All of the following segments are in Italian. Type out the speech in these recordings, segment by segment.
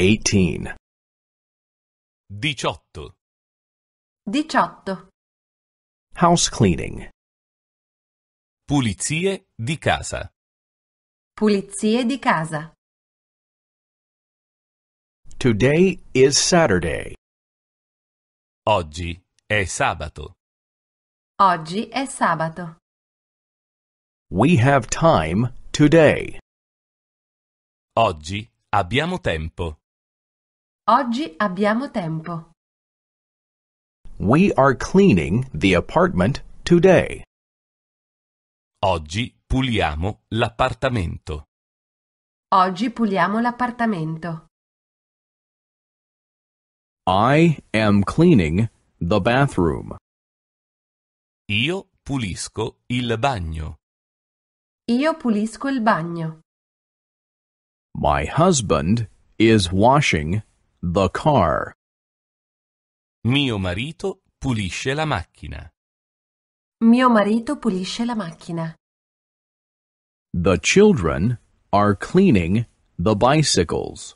18 18 18 House cleaning Pulizie di casa Pulizie di casa Today is Saturday Oggi è sabato Oggi è sabato We have time today Oggi abbiamo tempo Oggi abbiamo tempo. We are cleaning the apartment today. Oggi puliamo l'appartamento. Oggi puliamo l'appartamento. I am cleaning the bathroom. Io pulisco il bagno. Io pulisco il bagno. My husband is washing the car. Mio marito pulisce la macchina. Mio marito pulisce la macchina. The children are cleaning the bicycles.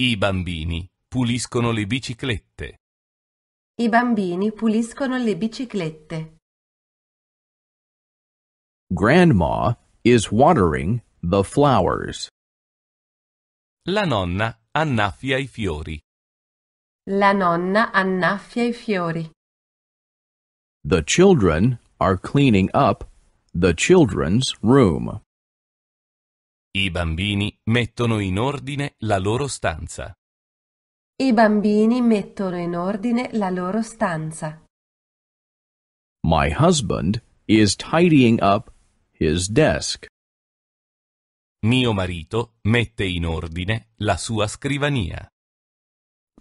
I bambini puliscono le biciclette. I bambini puliscono le biciclette. Grandma is watering the flowers. La nonna annaffia i fiori. La nonna annaffia i fiori. The children are cleaning up the children's room. I bambini mettono in ordine la loro stanza. I bambini mettono in ordine la loro stanza. My husband is tidying up his desk. Mio marito mette in ordine la sua scrivania.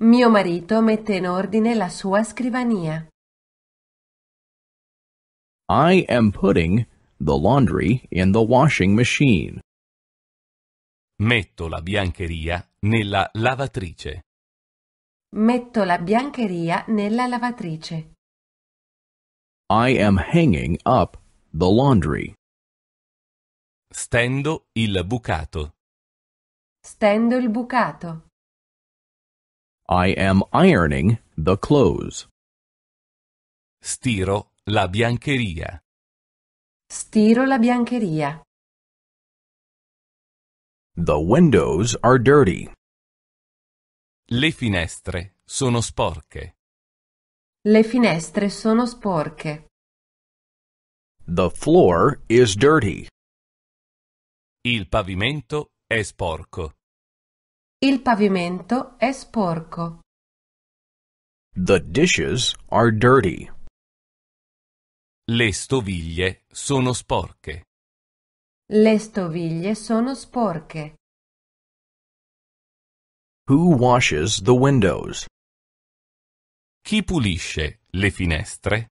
Mio marito mette in ordine la sua scrivania. I am putting the laundry in the washing machine. Metto la biancheria nella lavatrice. Metto la biancheria nella lavatrice. I am hanging up the laundry. Stendo il bucato. Stendo il bucato. I am ironing the clothes. Stiro la biancheria. Stiro la biancheria. The windows are dirty. Le finestre sono sporche. Le finestre sono sporche. The floor is dirty. Il pavimento è sporco. Il pavimento è sporco. The dishes are dirty. Le stoviglie sono sporche. Le stoviglie sono sporche. Who washes the windows? Chi pulisce le finestre?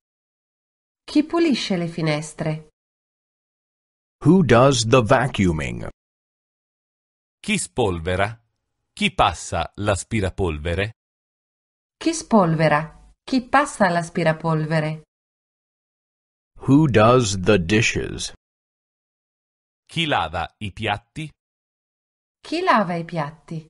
Chi pulisce le finestre? Who does the vacuuming? Chi spolvera? Chi passa l'aspirapolvere? Chi spolvera? Chi passa l'aspirapolvere? Who does the dishes? Chi lava i piatti? Chi lava i piatti?